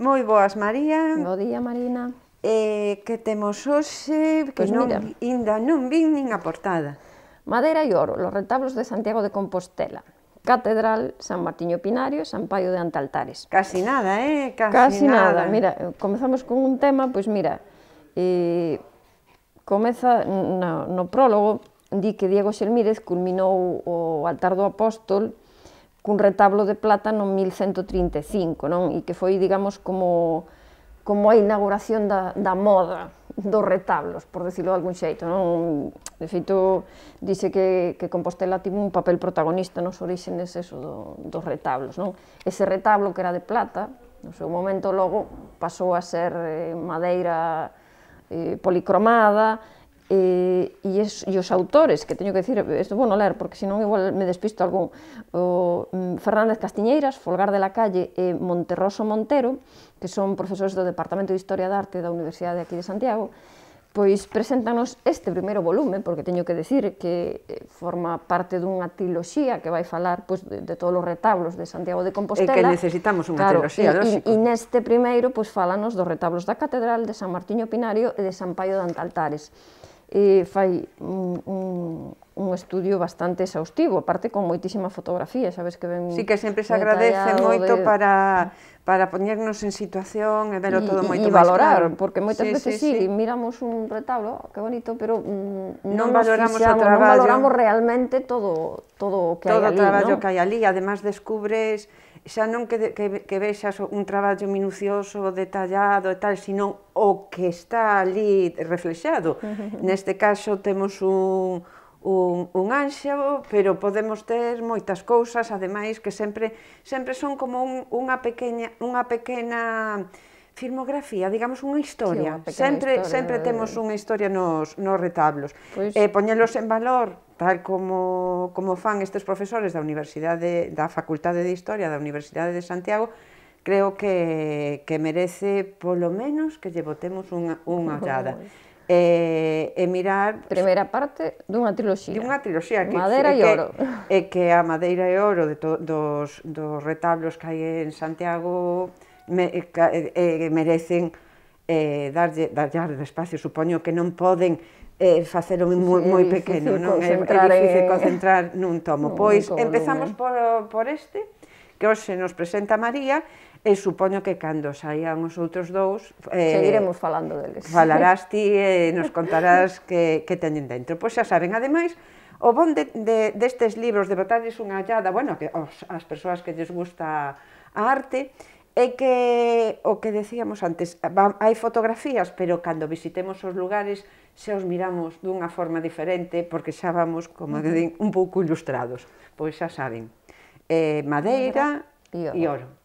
Moi boas, María. Bo día, Marina. Eh, que temos hoxe, que pues pois non, mira. inda non vin nin a portada. Madeira e oro, los retablos de Santiago de Compostela. Catedral, San Martiño Pinario e San Paio de Antaltares. Casi nada, eh? Casi, Casi nada. nada. Mira, comezamos con un tema, pois pues mira, eh, comeza no, no prólogo, di que Diego Xelmírez culminou o altar do apóstol cun retablo de plata no 1135, non? E que foi, digamos, como, como a inauguración da, da moda dos retablos, por decirlo de algún xeito, non? De feito, dice que, que Compostela tivo un papel protagonista nos orígenes eso do, dos retablos, non? Ese retablo que era de plata, no seu momento logo pasou a ser eh, madeira eh, policromada, eh, e, es, e os autores, que teño que dicir, isto vou non ler, porque senón igual me despisto algún, o mm, Fernández Castiñeiras, Folgar de la Calle e Monterroso Montero, que son profesores do Departamento de Historia da Arte da Universidade de aquí de Santiago, pois preséntanos este primeiro volume, porque teño que decir que eh, forma parte dunha triloxía que vai falar pois, de, de todos os retablos de Santiago de Compostela. E que necesitamos unha claro, triloxía, E, e neste primeiro pois, falanos dos retablos da Catedral, de San Martiño Pinario e de San Paio de Antaltares. e fai un, un un estudio bastante exhaustivo, aparte con moitísima fotografía, sabes que ben Sí, que sempre se agradece moito de... para ah. para poñernos en situación e verlo todo moito máis valorar, claro. porque moitas sí, veces sí, sí, sí, miramos un retablo, oh, que bonito, pero mm, non, non valoramos fixamos, o traballo. Non valoramos realmente todo todo o que todo hai ali, Todo o traballo ¿no? que hai ali, además descubres xa non que, que, que vexas un traballo minucioso, detallado e tal, sino o que está ali reflexado. Neste caso temos un, un, un anxo, pero podemos ter moitas cousas, ademais que sempre sempre son como un, unha pequena unha pequena filmografía, digamos unha historia. Sí, unha sempre historia. sempre temos unha historia nos nos retablos. Pois... Eh, poñelos en valor tal como como fan estes profesores da Universidade da Facultade de Historia da Universidade de Santiago, creo que que merece polo menos que lle botemos unha unha ollada. Oh, e, eh, e eh, mirar... Primeira parte dunha triloxía. Dunha triloxía. Que, madeira e, eh, oro. Que, e que a madeira e oro de to, dos, dos retablos que hai en Santiago me, e, e, merecen eh, darlle, darlle despacio. Supoño que non poden eh, facelo moi, moi pequeno, non? É, é difícil concentrar nun tomo. No, pois empezamos por, por este, que hoxe nos presenta María, e supoño que cando saían os outros dous... Eh, Seguiremos falando deles. Falarás ti e nos contarás que, que teñen dentro. Pois xa saben, ademais, o bon de, de, destes libros, de botarles unha hallada, bueno, que os, as persoas que lles gusta a arte, é que o que decíamos antes, va, hai fotografías, pero cando visitemos os lugares xa os miramos dunha forma diferente, porque xa vamos, como din, un pouco ilustrados. Pois xa saben. eh, madera y oro.